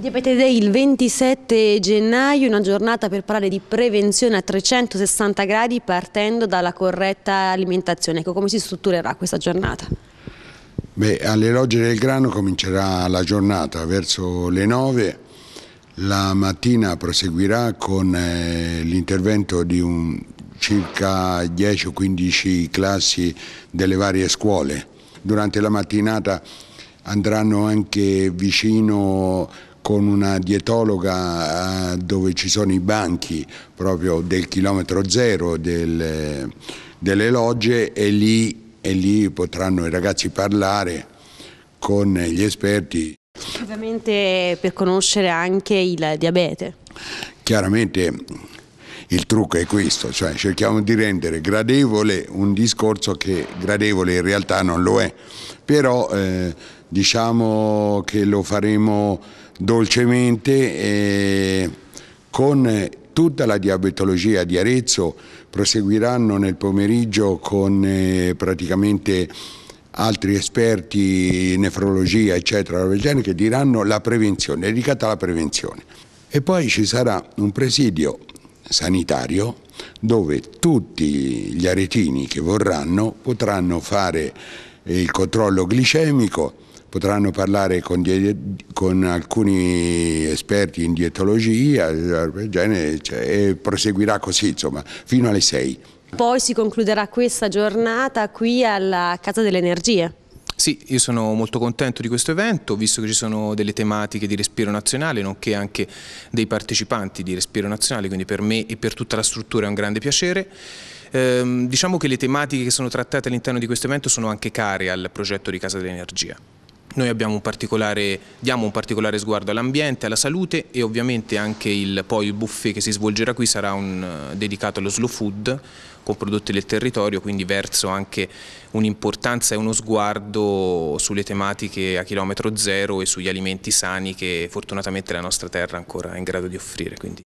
Diabete Day il 27 gennaio, una giornata per parlare di prevenzione a 360 gradi partendo dalla corretta alimentazione. Ecco, come si strutturerà questa giornata? Beh, alle Logge del Grano comincerà la giornata verso le 9, la mattina proseguirà con eh, l'intervento di un, circa 10 o 15 classi delle varie scuole. Durante la mattinata andranno anche vicino con una dietologa eh, dove ci sono i banchi proprio del chilometro zero del, delle logge e lì, e lì potranno i ragazzi parlare con gli esperti. Ovviamente per conoscere anche il diabete. Chiaramente il trucco è questo, cioè cerchiamo di rendere gradevole un discorso che gradevole in realtà non lo è, però eh, diciamo che lo faremo dolcemente e con tutta la diabetologia di Arezzo proseguiranno nel pomeriggio con eh, praticamente altri esperti, nefrologia eccetera, che diranno la prevenzione, dedicata alla prevenzione. E poi ci sarà un presidio sanitario dove tutti gli aretini che vorranno potranno fare eh, il controllo glicemico, potranno parlare con, con alcuni esperti in dietologia cioè, e proseguirà così insomma, fino alle 6. Poi si concluderà questa giornata qui alla Casa delle Energie. Sì, io sono molto contento di questo evento, visto che ci sono delle tematiche di respiro nazionale, nonché anche dei partecipanti di respiro nazionale, quindi per me e per tutta la struttura è un grande piacere. Ehm, diciamo che le tematiche che sono trattate all'interno di questo evento sono anche care al progetto di Casa dell'Energia. Noi un diamo un particolare sguardo all'ambiente, alla salute e ovviamente anche il, poi il buffet che si svolgerà qui sarà un, eh, dedicato allo slow food con prodotti del territorio, quindi verso anche un'importanza e uno sguardo sulle tematiche a chilometro zero e sugli alimenti sani che fortunatamente la nostra terra ancora è in grado di offrire. Quindi.